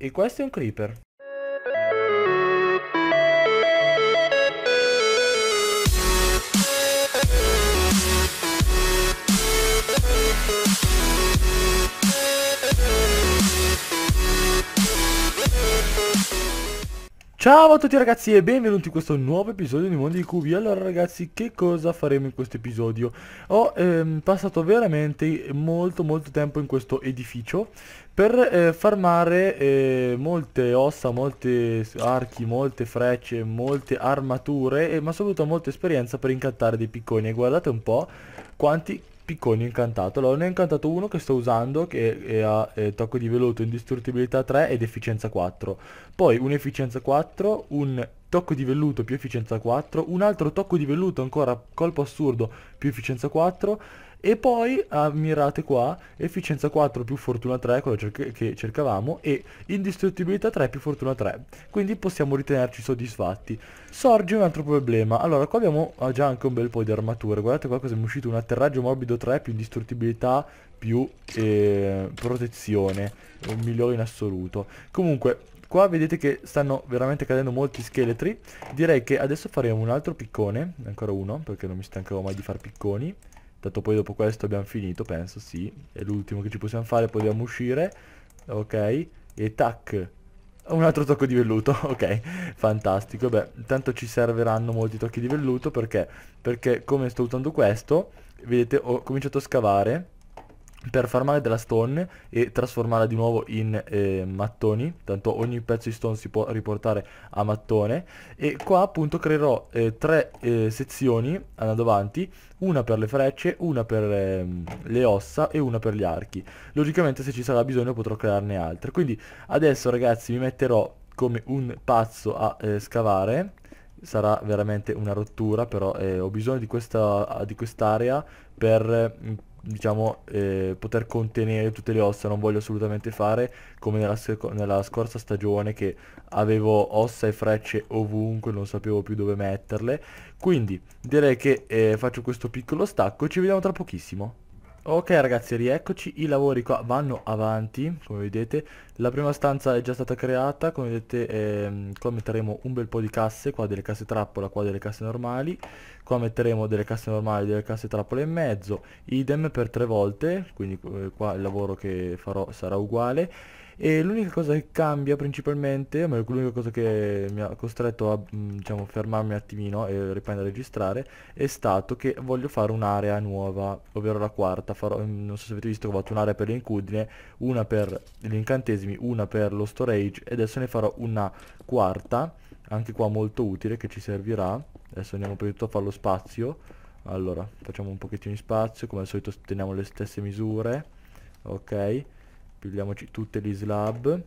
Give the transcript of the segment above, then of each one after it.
E questo è un creeper. Ciao a tutti ragazzi e benvenuti in questo nuovo episodio di Mondi di Cubi Allora ragazzi che cosa faremo in questo episodio? Ho ehm, passato veramente molto molto tempo in questo edificio Per eh, farmare eh, molte ossa, molte archi, molte frecce, molte armature e, eh, Ma soprattutto molta esperienza per incantare dei picconi E guardate un po' quanti piccone incantato. Allora, ne ho incantato uno che sto usando che ha tocco di veluto, indistruttibilità 3 ed efficienza 4. Poi un efficienza 4, un tocco di velluto più efficienza 4, un altro tocco di velluto ancora colpo assurdo più efficienza 4 e poi ammirate qua efficienza 4 più fortuna 3 quello cer che cercavamo e indistruttibilità 3 più fortuna 3 quindi possiamo ritenerci soddisfatti sorge un altro problema allora qua abbiamo ah, già anche un bel po' di armature guardate qua cosa mi è uscito un atterraggio morbido 3 più indistruttibilità più eh, protezione un migliore in assoluto comunque Qua vedete che stanno veramente cadendo molti scheletri Direi che adesso faremo un altro piccone Ancora uno perché non mi stancherò mai di far picconi Tanto poi dopo questo abbiamo finito, penso, sì. È l'ultimo che ci possiamo fare, poi dobbiamo uscire. Ok. E tac. Un altro tocco di velluto, ok, fantastico. Beh, intanto ci serviranno molti tocchi di velluto perché, perché come sto usando questo, vedete, ho cominciato a scavare per farmare della stone e trasformarla di nuovo in eh, mattoni tanto ogni pezzo di stone si può riportare a mattone e qua appunto creerò eh, tre eh, sezioni andando avanti una per le frecce, una per ehm, le ossa e una per gli archi logicamente se ci sarà bisogno potrò crearne altre quindi adesso ragazzi mi metterò come un pazzo a eh, scavare sarà veramente una rottura però eh, ho bisogno di questa di quest'area quest per mm, diciamo eh, poter contenere tutte le ossa non voglio assolutamente fare come nella, nella, scorsa stagione che avevo ossa e frecce ovunque non sapevo più dove metterle quindi direi che eh, faccio questo piccolo stacco e ci vediamo tra pochissimo Ok ragazzi rieccoci, i lavori qua vanno avanti come vedete La prima stanza è già stata creata, come vedete ehm, qua metteremo un bel po' di casse Qua delle casse trappola, qua delle casse normali Qua metteremo delle casse normali, delle casse trappola in mezzo Idem per tre volte, quindi eh, qua il lavoro che farò sarà uguale e l'unica cosa che cambia principalmente, ma l'unica cosa che mi ha costretto a diciamo, fermarmi un attimino e riprendere a registrare, è stato che voglio fare un'area nuova, ovvero la quarta, farò, non so se avete visto che ho fatto un'area per l'incudine una per gli incantesimi, una per lo storage e adesso ne farò una quarta, anche qua molto utile che ci servirà, adesso andiamo prima di tutto a fare lo spazio, allora facciamo un pochettino di spazio, come al solito teniamo le stesse misure, ok pigliamoci tutte le slab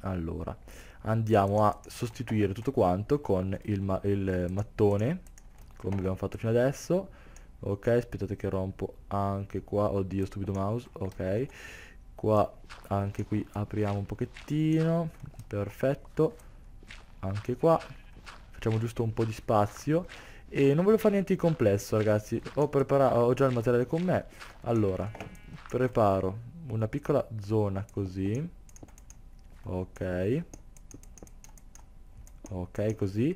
allora andiamo a sostituire tutto quanto con il, ma il mattone come abbiamo fatto fino adesso ok aspettate che rompo anche qua oddio stupido mouse ok qua anche qui apriamo un pochettino perfetto anche qua facciamo giusto un po' di spazio e non voglio fare niente di complesso ragazzi ho ho già il materiale con me allora preparo una piccola zona così ok ok così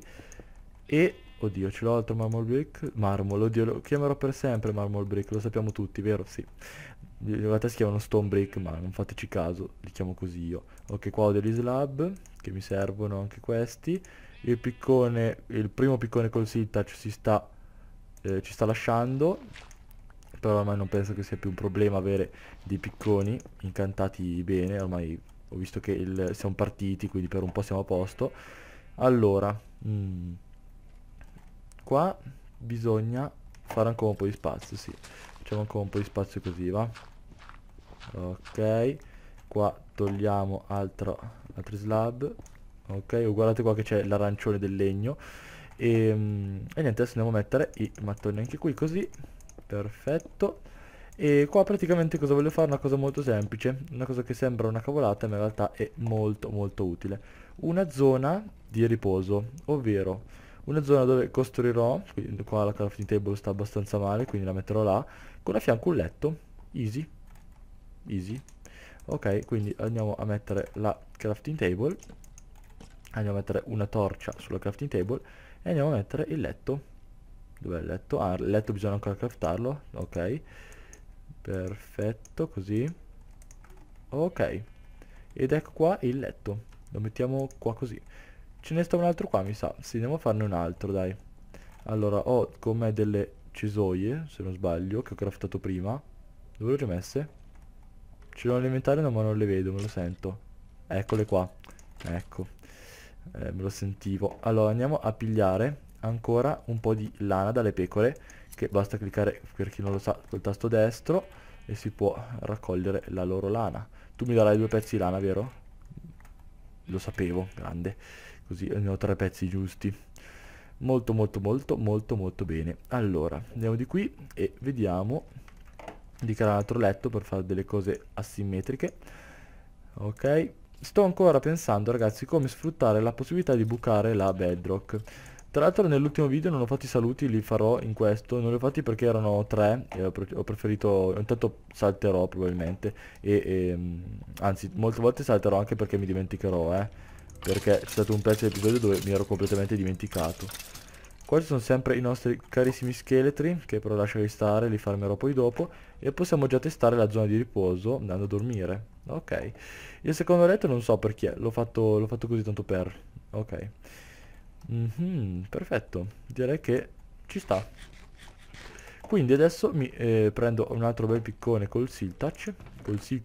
e oddio ce l'ho altro marble brick marmolo oddio lo chiamerò per sempre marble brick lo sappiamo tutti vero? sì in realtà si chiamano stone brick ma non fateci caso li chiamo così io ok qua ho degli slab che mi servono anche questi il piccone il primo piccone col siltouch si sta eh, ci sta lasciando però ormai non penso che sia più un problema avere dei picconi incantati bene, ormai ho visto che il, siamo partiti, quindi per un po' siamo a posto. Allora, mh, mm, qua bisogna fare ancora un po' di spazio, sì. Facciamo ancora un po' di spazio così, va? Ok, qua togliamo altro, altri slab. Ok, oh, guardate qua che c'è l'arancione del legno. E, ehm, e niente, adesso andiamo a mettere i mattoni anche qui, così perfetto e qua praticamente cosa voglio fare? Una cosa molto semplice, una cosa che sembra una cavolata ma in realtà è molto molto utile. Una zona di riposo, ovvero una zona dove costruirò, qua la crafting table sta abbastanza male quindi la metterò là, con a fianco un letto, easy, easy. Ok, quindi andiamo a mettere la crafting table, andiamo a mettere una torcia sulla crafting table e andiamo a mettere il letto Dov'è il letto? Ah, il letto bisogna ancora craftarlo. Ok. Perfetto, così. Ok. Ed ecco qua il letto. Lo mettiamo qua così. Ce ne sta un altro qua, mi sa. Sì, andiamo a farne un altro, dai. Allora, ho con me delle cesoie, se non sbaglio, che ho craftato prima. Dove le ho messe? Ce l'ho nell'inventario, no, ma non le vedo, me lo sento. Eccole qua. Ecco. Eh, me lo sentivo. Allora, andiamo a pigliare ancora un po' di lana dalle pecore che basta cliccare per chi non lo sa col tasto destro e si può raccogliere la loro lana tu mi darai due pezzi di lana vero? lo sapevo grande così ne ho tre pezzi giusti molto molto molto molto molto bene allora andiamo di qui e vediamo di creare un altro letto per fare delle cose asimmetriche ok sto ancora pensando ragazzi come sfruttare la possibilità di bucare la bedrock tra l'altro nell'ultimo video non ho fatto i saluti, li farò in questo, non li ho fatti perché erano tre e ho preferito, intanto salterò probabilmente, e, e, ehm, anzi molte volte salterò anche perché mi dimenticherò, eh, perché c'è stato un pezzo di episodio dove mi ero completamente dimenticato. Qua ci sono sempre i nostri carissimi scheletri, che però lasciali stare, li farmerò poi dopo, e possiamo già testare la zona di riposo andando a dormire. Ok. Il secondo letto non so perché, l'ho fatto, fatto così tanto per... Ok. Mm -hmm, perfetto, direi che ci sta. Quindi adesso mi eh, prendo un altro bel piccone col siltouch, col seal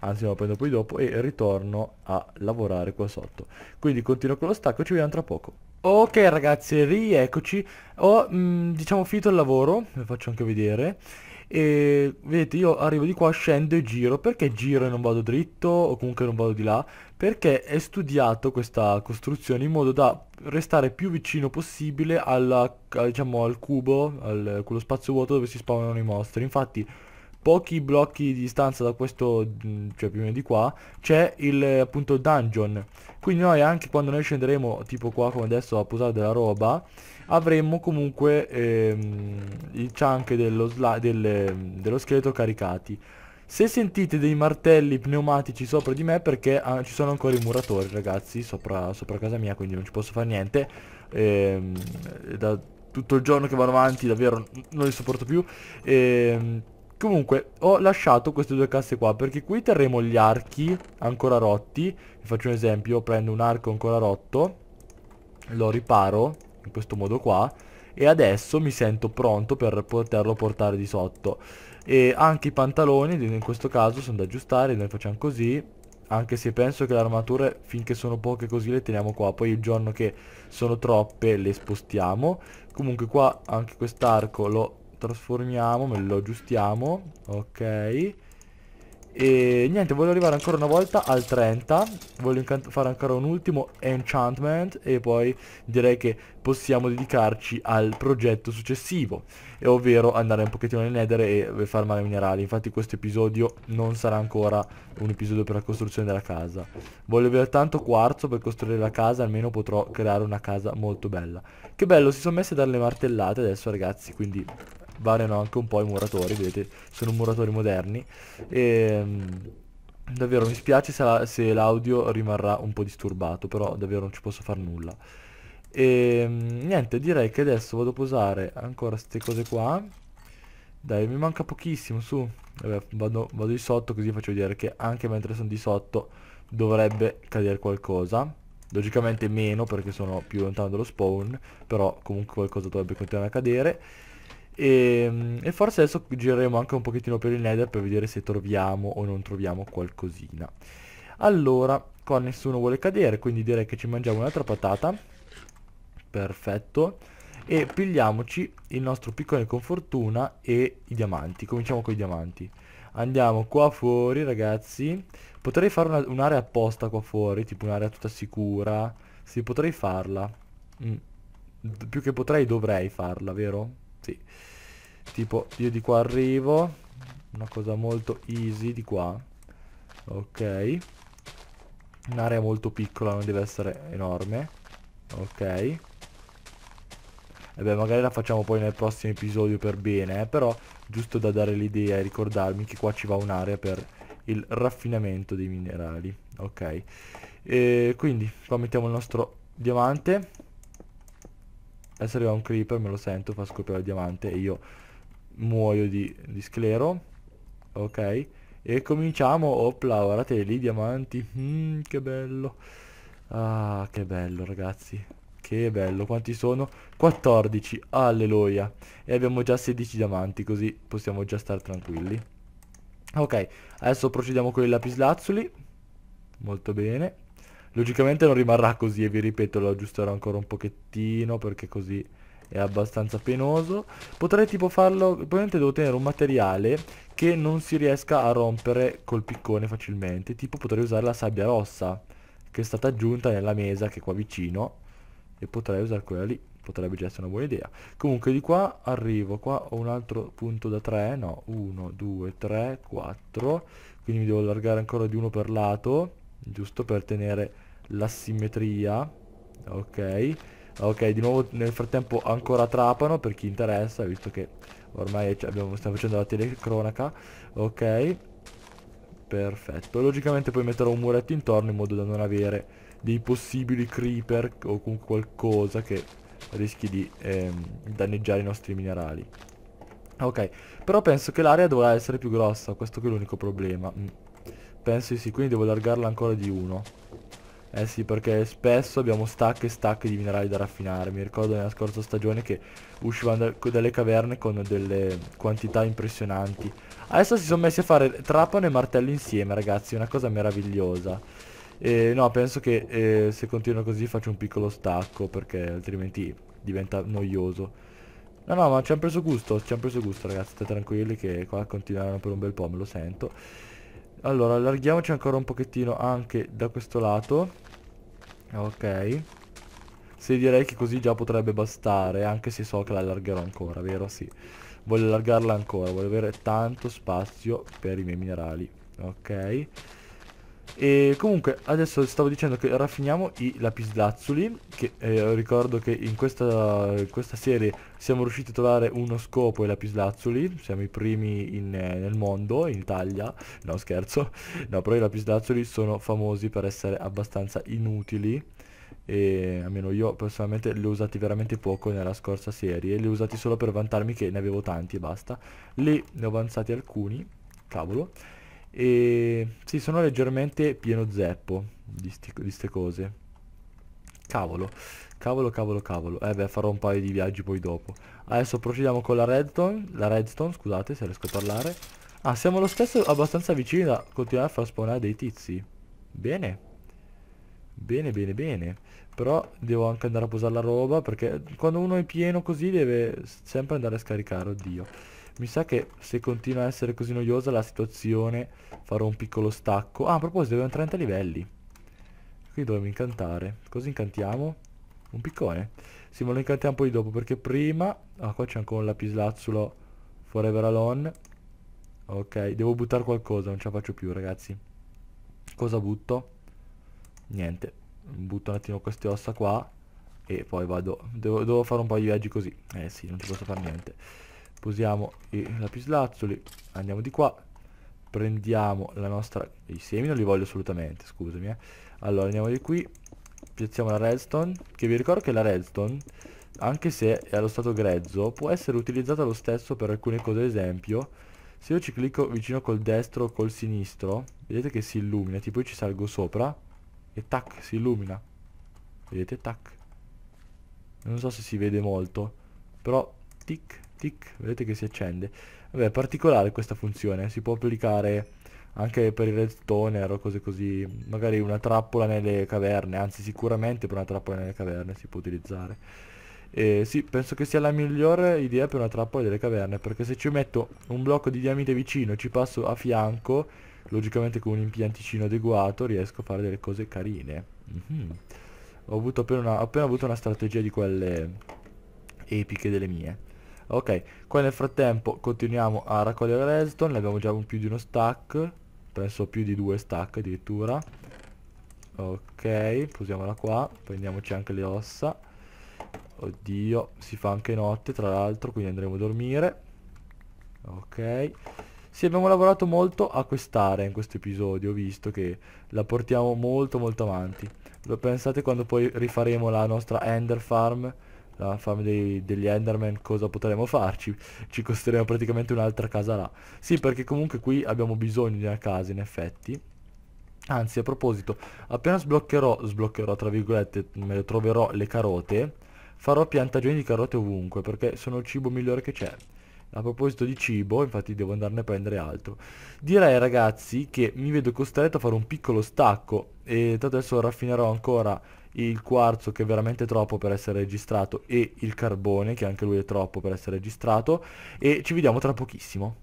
anzi lo prendo poi dopo e ritorno a lavorare qua sotto. Quindi continuo con lo stacco, ci vediamo tra poco. Ok ragazzi, rieccoci. Ho mh, mm, diciamo finito il lavoro, ve faccio anche vedere e vedete io arrivo di qua, scendo e giro, perché giro e non vado dritto o comunque non vado di là? Perché è studiato questa costruzione in modo da restare più vicino possibile alla, diciamo, al cubo, al, quello spazio vuoto dove si spawnano i mostri, infatti pochi blocchi di distanza da questo, mm, cioè più o meno di qua, c'è il appunto dungeon. Quindi noi anche quando noi scenderemo, tipo qua come adesso a posare della roba, avremmo comunque ehm, i chunk dello, del, dello scheletro caricati. Se sentite dei martelli pneumatici sopra di me perché ah, ci sono ancora i muratori ragazzi sopra, sopra, casa mia quindi non ci posso fare niente ehm, Da tutto il giorno che vanno avanti davvero non li sopporto più ehm, Comunque ho lasciato queste due casse qua perché qui terremo gli archi ancora rotti Vi faccio un esempio prendo un arco ancora rotto Lo riparo in questo modo qua e adesso mi sento pronto per poterlo portare di sotto e anche i pantaloni in questo caso sono da aggiustare noi facciamo così anche se penso che le armature finché sono poche così le teniamo qua poi il giorno che sono troppe le spostiamo comunque qua anche quest'arco lo trasformiamo me lo aggiustiamo ok e niente, voglio arrivare ancora una volta al 30 Voglio fare ancora un ultimo enchantment E poi direi che possiamo dedicarci al progetto successivo e Ovvero andare un pochettino nel nether e farmare minerali Infatti questo episodio non sarà ancora un episodio per la costruzione della casa Voglio avere tanto quarzo per costruire la casa Almeno potrò creare una casa molto bella Che bello, si sono messi a dare le martellate adesso ragazzi Quindi variano anche un po' i muratori, vedete, sono muratori moderni e ehm, davvero mi spiace se l'audio rimarrà un po' disturbato, però davvero non ci posso far nulla. E ehm, niente, direi che adesso vado a posare ancora queste cose qua. Dai, mi manca pochissimo, su. Vabbè, vado, vado di sotto così faccio vedere che anche mentre sono di sotto dovrebbe cadere qualcosa. Logicamente meno perché sono più lontano dallo spawn, però comunque qualcosa dovrebbe continuare a cadere. E, ehm, e, forse adesso gireremo anche un pochettino per il nether per vedere se troviamo o non troviamo qualcosina. Allora, qua nessuno vuole cadere, quindi direi che ci mangiamo un'altra patata. Perfetto. E pigliamoci il nostro piccone con fortuna e i diamanti. Cominciamo con i diamanti. Andiamo qua fuori ragazzi. Potrei fare un'area un apposta qua fuori, tipo un'area tutta sicura. Sì, potrei farla. Mm. Più che potrei dovrei farla, vero? Sì tipo io di qua arrivo una cosa molto easy di qua ok un'area molto piccola non deve essere enorme ok e beh magari la facciamo poi nel prossimo episodio per bene eh, però giusto da dare l'idea e ricordarmi che qua ci va un'area per il raffinamento dei minerali ok e quindi qua mettiamo il nostro diamante adesso arriva un creeper me lo sento fa scoprire il diamante e io muoio di, di sclero ok e cominciamo opla guardate lì diamanti mm, che bello ah che bello ragazzi che bello quanti sono 14 alleluia e abbiamo già 16 diamanti così possiamo già stare tranquilli ok adesso procediamo con i lapislazzuli molto bene logicamente non rimarrà così e vi ripeto lo aggiusterò ancora un pochettino perché così è abbastanza penoso potrei tipo farlo probabilmente devo tenere un materiale che non si riesca a rompere col piccone facilmente tipo potrei usare la sabbia rossa che è stata aggiunta nella mesa che è qua vicino e potrei usare quella lì potrebbe già essere una buona idea comunque di qua arrivo qua ho un altro punto da 3 no 1 2 3 4 quindi mi devo allargare ancora di uno per lato giusto per tenere la simmetria ok Ok, di nuovo nel frattempo ancora Trapano per chi interessa, visto che ormai abbiamo, stiamo facendo la telecronaca. Ok, perfetto. Logicamente poi metterò un muretto intorno in modo da non avere dei possibili creeper o comunque qualcosa che rischi di ehm, danneggiare i nostri minerali. Ok, però penso che l'area dovrà essere più grossa, questo che è l'unico problema. Mm. Penso di sì, quindi devo allargarla ancora di uno. Eh sì, perché spesso abbiamo stacche e stacche di minerali da raffinare. Mi ricordo nella scorsa stagione che uscivano dalle caverne con delle quantità impressionanti. Adesso si sono messi a fare trapano e martello insieme, ragazzi. Una cosa meravigliosa. E, no, penso che eh, se continuo così faccio un piccolo stacco, perché altrimenti diventa noioso. No, no, ma ci hanno preso gusto, ci hanno preso gusto, ragazzi. State tranquilli che qua continueranno per un bel po', me lo sento. Allora, allarghiamoci ancora un pochettino anche da questo lato. Ok. Se direi che così già potrebbe bastare, anche se so che la allargherò ancora, vero? Sì. Voglio allargarla ancora, voglio avere tanto spazio per i miei minerali. Ok. E comunque adesso stavo dicendo che raffiniamo i lapislazzuli Che eh, ricordo che in questa, in questa, serie siamo riusciti a trovare uno scopo ai lapislazzuli Siamo i primi in, eh, nel mondo, in Italia No scherzo No però i lapislazzuli sono famosi per essere abbastanza inutili e almeno io personalmente li ho usati veramente poco nella scorsa serie li ho usati solo per vantarmi che ne avevo tanti e basta lì ne ho avanzati alcuni cavolo e sì, sono leggermente pieno zeppo di, sti, ste cose. Cavolo, cavolo, cavolo, cavolo. Eh beh, farò un paio di viaggi poi dopo. Adesso procediamo con la redstone, la redstone, scusate se riesco a parlare. Ah, siamo lo stesso abbastanza vicini da continuare a far spawnare dei tizi. Bene. Bene, bene, bene. Però devo anche andare a posare la roba perché quando uno è pieno così deve sempre andare a scaricare, oddio. Mi sa che se continua a essere così noiosa la situazione farò un piccolo stacco. Ah, a proposito, abbiamo 30 livelli. Qui dobbiamo incantare. Cosa incantiamo? Un piccone. Sì, ma lo incantiamo poi dopo perché prima... Ah, qua c'è ancora un lapislazzulo Forever Alone. Ok, devo buttare qualcosa, non ce la faccio più ragazzi. Cosa butto? Niente. Butto un attimo queste ossa qua e poi vado. Devo, devo fare un po' di viaggi così. Eh sì, non ci posso fare niente posiamo i lapislazzoli andiamo di qua prendiamo la nostra i semi non li voglio assolutamente scusami eh. allora andiamo di qui piazziamo la redstone che vi ricordo che la redstone anche se è allo stato grezzo può essere utilizzata lo stesso per alcune cose ad esempio se io ci clicco vicino col destro o col sinistro vedete che si illumina tipo io ci salgo sopra e tac si illumina vedete tac non so se si vede molto però tic Tic, vedete che si accende. Vabbè, è particolare questa funzione, si può applicare anche per il redstone o cose così, magari una trappola nelle caverne, anzi sicuramente per una trappola nelle caverne si può utilizzare. E sì, penso che sia la migliore idea per una trappola delle caverne, perché se ci metto un blocco di diamite vicino e ci passo a fianco, logicamente con un impianticino adeguato riesco a fare delle cose carine. Mm -hmm. Ho avuto appena, una, appena avuto una strategia di quelle epiche delle mie. Ok, qua nel frattempo continuiamo a raccogliere redstone, ne abbiamo già un più di uno stack, penso più di due stack addirittura. Ok, posiamola qua, prendiamoci anche le ossa. Oddio, si fa anche notte tra l'altro, quindi andremo a dormire. Ok. Sì, abbiamo lavorato molto a quest'area in questo episodio, visto che la portiamo molto molto avanti. Lo pensate quando poi rifaremo la nostra Ender Farm la fame dei, degli Enderman cosa potremo farci? Ci costeremo praticamente un'altra casa là. Sì, perché comunque qui abbiamo bisogno di una casa in effetti. Anzi, a proposito, appena sbloccherò, sbloccherò tra virgolette, me troverò le carote, farò piantagioni di carote ovunque perché sono il cibo migliore che c'è a proposito di cibo, infatti devo andarne a prendere altro. Direi ragazzi che mi vedo costretto a fare un piccolo stacco e adesso raffinerò ancora il quarzo che è veramente troppo per essere registrato e il carbone che anche lui è troppo per essere registrato e ci vediamo tra pochissimo.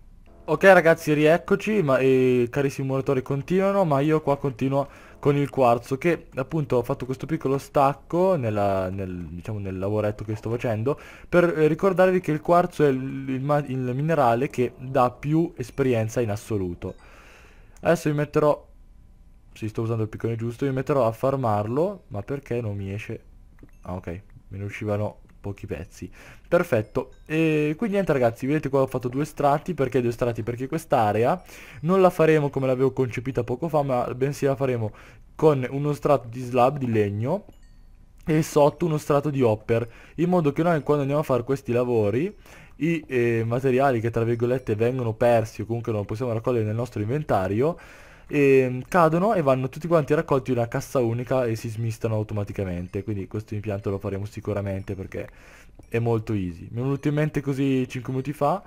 Ok ragazzi rieccoci, ma, eh, carissimi monitori continuano, ma io qua continuo con il quarzo che appunto ho fatto questo piccolo stacco nella, nel, diciamo, nel lavoretto che sto facendo per eh, ricordarvi che il quarzo è il, il, il, minerale che dà più esperienza in assoluto adesso vi metterò sì sto usando il piccone giusto vi metterò a farmarlo ma perché non mi esce ah ok me ne uscivano pochi pezzi perfetto e quindi niente ragazzi vedete qua ho fatto due strati perché due strati perché quest'area non la faremo come l'avevo concepita poco fa ma bensì la faremo con uno strato di slab di legno e sotto uno strato di hopper in modo che noi quando andiamo a fare questi lavori i eh, materiali che tra virgolette vengono persi o comunque non possiamo raccogliere nel nostro inventario e ehm, cadono e vanno tutti quanti raccolti in una cassa unica e si smistano automaticamente quindi questo impianto lo faremo sicuramente perché è molto easy mi è venuto in mente così 5 minuti fa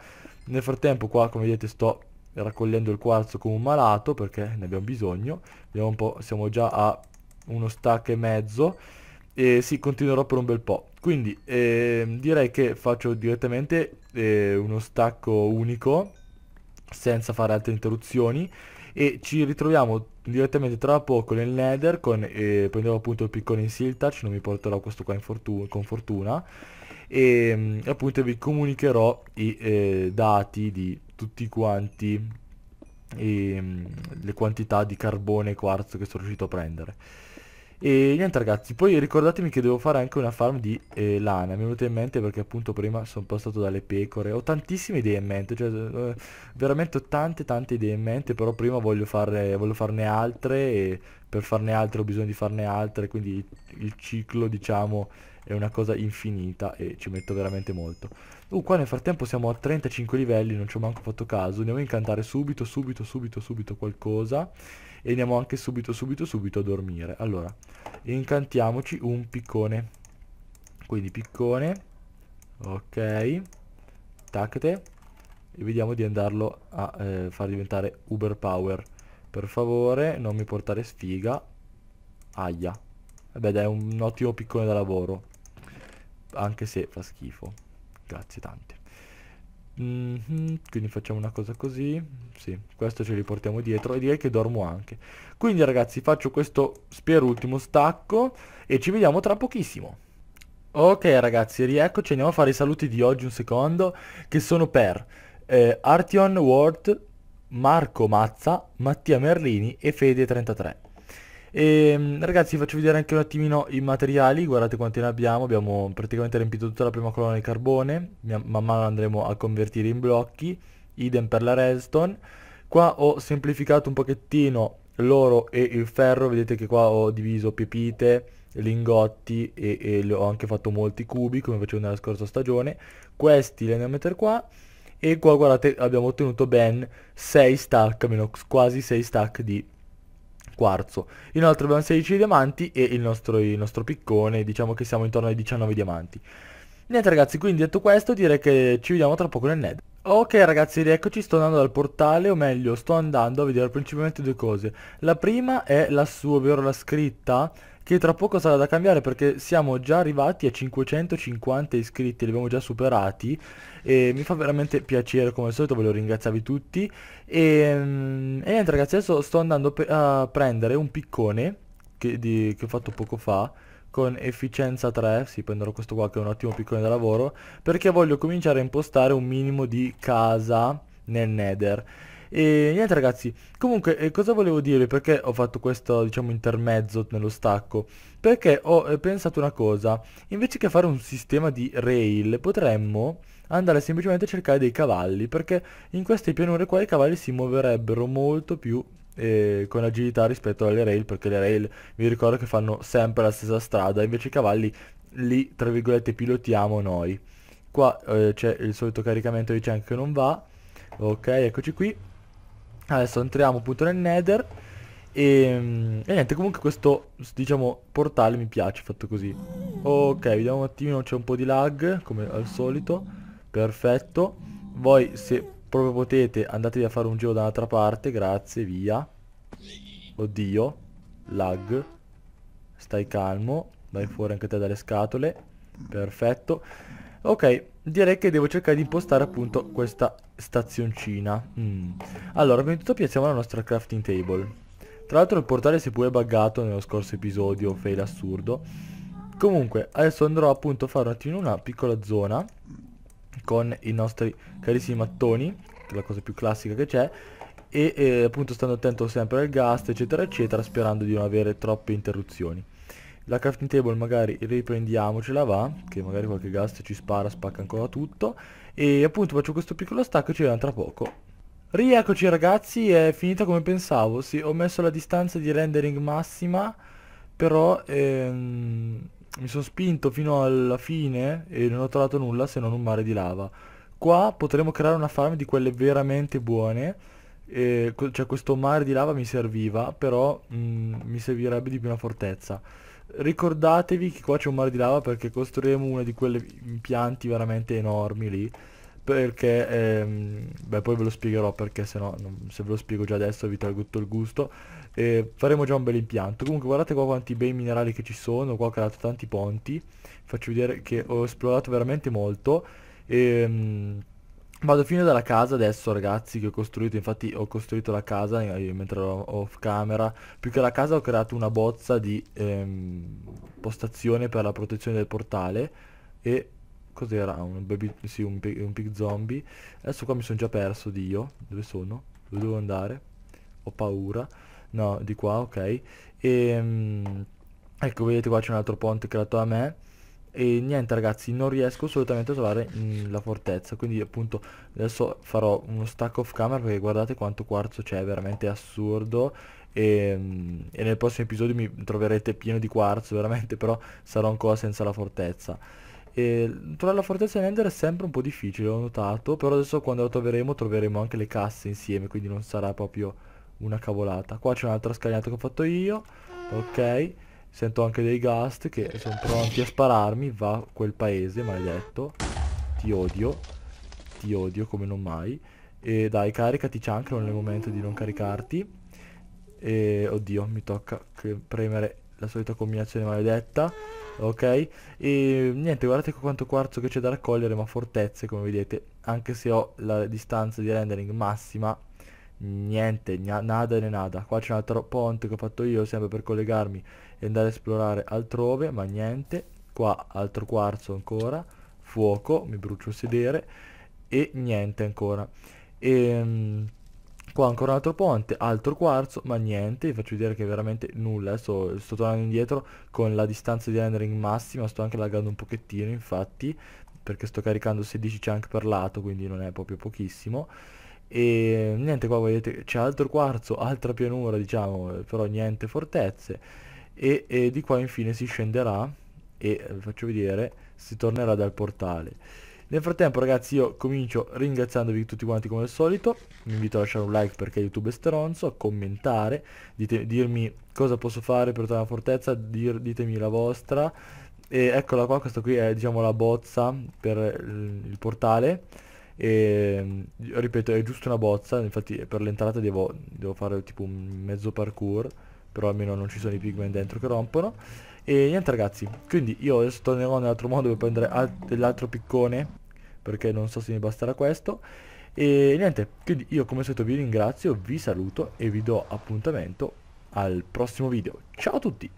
nel frattempo qua come vedete sto raccogliendo il quarzo come un malato perché ne abbiamo bisogno vediamo un po' siamo già a uno stack e mezzo e sì continuerò per un bel po' quindi eh, direi che faccio direttamente eh, uno stacco unico senza fare altre interruzioni e ci ritroviamo direttamente tra poco nel nether con, eh, prendiamo appunto il piccone in seal non mi porterò questo qua fortuna, con fortuna ehm, e appunto vi comunicherò i eh, dati di tutti quanti e, ehm, le quantità di carbone e quarzo che sono riuscito a prendere e niente ragazzi, poi ricordatemi che devo fare anche una farm di eh, lana, mi è venuta in mente perché appunto prima sono passato dalle pecore, ho tantissime idee in mente, cioè eh, veramente ho tante tante idee in mente, però prima voglio, fare, voglio farne altre e per farne altre ho bisogno di farne altre, quindi il ciclo diciamo è una cosa infinita e ci metto veramente molto. Uh, qua nel frattempo siamo a 35 livelli, non ci ho manco fatto caso. Andiamo a incantare subito, subito, subito, subito qualcosa. E andiamo anche subito, subito, subito a dormire. Allora, incantiamoci un piccone. Quindi piccone. Ok. Tacte. E vediamo di andarlo a eh, far diventare uber power. Per favore, non mi portare sfiga. Aia. Vabbè dai, un ottimo piccone da lavoro anche se fa schifo. Grazie tante. Mm -hmm, quindi facciamo una cosa così. Sì, questo ce li portiamo dietro e direi che dormo anche. Quindi ragazzi faccio questo spero ultimo stacco e ci vediamo tra pochissimo. Ok ragazzi, rieccoci, andiamo a fare i saluti di oggi un secondo, che sono per eh, Artion Ward, Marco Mazza, Mattia Merlini e Fede33. E, ehm, ragazzi vi faccio vedere anche un attimino i materiali, guardate quanti ne abbiamo, abbiamo praticamente riempito tutta la prima colonna di carbone, man mano andremo a convertire in blocchi, idem per la redstone. Qua ho semplificato un pochettino l'oro e il ferro, vedete che qua ho diviso pepite, lingotti e, e ho anche fatto molti cubi come facevo nella scorsa stagione. Questi li andiamo a mettere qua e qua guardate abbiamo ottenuto ben 6 stack, almeno quasi 6 stack di quarzo. Inoltre abbiamo 16 diamanti e il nostro, il nostro piccone, diciamo che siamo intorno ai 19 diamanti. Niente ragazzi, quindi detto questo direi che ci vediamo tra poco nel Ned. Ok ragazzi, rieccoci, sto andando dal portale, o meglio, sto andando a vedere principalmente due cose. La prima è la sua, ovvero la scritta che tra poco sarà da cambiare perché siamo già arrivati a 550 iscritti, li abbiamo già superati e mi fa veramente piacere come al solito, voglio ringraziarvi tutti e, mm, e niente ragazzi adesso sto andando a prendere un piccone che, di, che ho fatto poco fa con efficienza 3, sì prenderò questo qua che è un ottimo piccone da lavoro, perché voglio cominciare a impostare un minimo di casa nel nether e niente ragazzi, comunque eh, cosa volevo dire perché ho fatto questo diciamo intermezzo nello stacco? Perché ho eh, pensato una cosa, invece che fare un sistema di rail potremmo andare semplicemente a cercare dei cavalli perché in queste pianure qua i cavalli si muoverebbero molto più eh, con agilità rispetto alle rail perché le rail vi ricordo che fanno sempre la stessa strada invece i cavalli li tra virgolette pilotiamo noi qua eh, c'è il solito caricamento di chunk che non va ok eccoci qui Adesso entriamo appunto nel nether e, e, niente, comunque questo, diciamo, portale mi piace fatto così Ok, vediamo un attimino, c'è un po' di lag, come al solito Perfetto Voi, se proprio potete, andatevi a fare un giro da un'altra parte, grazie, via Oddio Lag Stai calmo Vai fuori anche te dalle scatole Perfetto Ok direi che devo cercare di impostare appunto questa stazioncina. Mm. Allora, prima di tutto piazziamo la nostra crafting table. Tra l'altro il portale si è pure buggato nello scorso episodio, fail assurdo. Comunque, adesso andrò appunto a fare un attimo una piccola zona con i nostri carissimi mattoni, che è la cosa più classica che c'è, e eh, appunto stando attento sempre al gas, eccetera, eccetera, sperando di non avere troppe interruzioni. La crafting table magari riprendiamocela va, che magari qualche gas ci spara, spacca ancora tutto. E appunto faccio questo piccolo stacco e ci vediamo tra poco. Rieccoci ragazzi, è finita come pensavo, sì, ho messo la distanza di rendering massima, però ehm, mi sono spinto fino alla fine e non ho trovato nulla se non un mare di lava. Qua potremmo creare una farm di quelle veramente buone, eh, cioè questo mare di lava mi serviva, però mh, mm, mi servirebbe di più una fortezza ricordatevi che qua c'è un mare di lava perché costruiremo uno di quegli impianti veramente enormi lì perché ehm, beh poi ve lo spiegherò perché se no non, se ve lo spiego già adesso vi trago tutto il gusto eh, faremo già un bel impianto comunque guardate qua quanti bei minerali che ci sono qua ho creato tanti ponti faccio vedere che ho esplorato veramente molto e, ehm, Vado fino dalla casa adesso ragazzi che ho costruito, infatti ho costruito la casa eh, io, mentre ero off camera, più che la casa ho creato una bozza di ehm, postazione per la protezione del portale e cos'era? Un, baby, sì, un, un pig zombie, adesso qua mi sono già perso Dio, dove sono? Dove devo andare? Ho paura, no di qua ok, e, ehm, ecco vedete qua c'è un altro ponte creato da me e niente ragazzi non riesco assolutamente a trovare mh, mm, la fortezza quindi appunto adesso farò uno stack off camera perché guardate quanto quarzo c'è veramente assurdo e, mh, mm, e, nel prossimo episodio mi troverete pieno di quarzo veramente però sarò ancora senza la fortezza e trovare la fortezza di Ender è sempre un po' difficile ho notato però adesso quando la troveremo troveremo anche le casse insieme quindi non sarà proprio una cavolata qua c'è un'altra scagliata che ho fatto io ok Sento anche dei gast che sono pronti a spararmi. Va quel paese, maledetto. Ti odio. Ti odio come non mai. E dai, caricati Chunk, non è il momento di non caricarti. E oddio, mi tocca premere la solita combinazione maledetta. Ok? E niente, guardate quanto quarzo che c'è da raccogliere, ma fortezze come vedete. Anche se ho la distanza di rendering massima, niente, nada e nada. Qua c'è un altro ponte che ho fatto io sempre per collegarmi e andare a esplorare altrove ma niente qua altro quarzo ancora fuoco mi brucio il sedere e niente ancora e ehm, qua ancora un altro ponte altro quarzo ma niente vi faccio vedere che veramente nulla adesso sto tornando indietro con la distanza di rendering massima sto anche laggando un pochettino infatti perché sto caricando 16 chunk per lato quindi non è proprio pochissimo e niente qua vedete c'è altro quarzo altra pianura diciamo però niente fortezze e, e di qua infine si scenderà e eh, vi faccio vedere si tornerà dal portale nel frattempo ragazzi io comincio ringraziandovi tutti quanti come al solito vi invito a lasciare un like perché youtube è stronzo a commentare dite, dirmi cosa posso fare per tornare alla fortezza dir, ditemi la vostra e eccola qua questa qui è diciamo la bozza per il portale e ripeto è giusto una bozza infatti per l'entrata devo, devo fare tipo un mezzo parkour però almeno non ci sono i pigmen dentro che rompono e niente ragazzi quindi io adesso tornerò nell'altro modo per prendere al dell'altro piccone perché non so se mi basterà questo e niente quindi io come al vi ringrazio vi saluto e vi do appuntamento al prossimo video ciao a tutti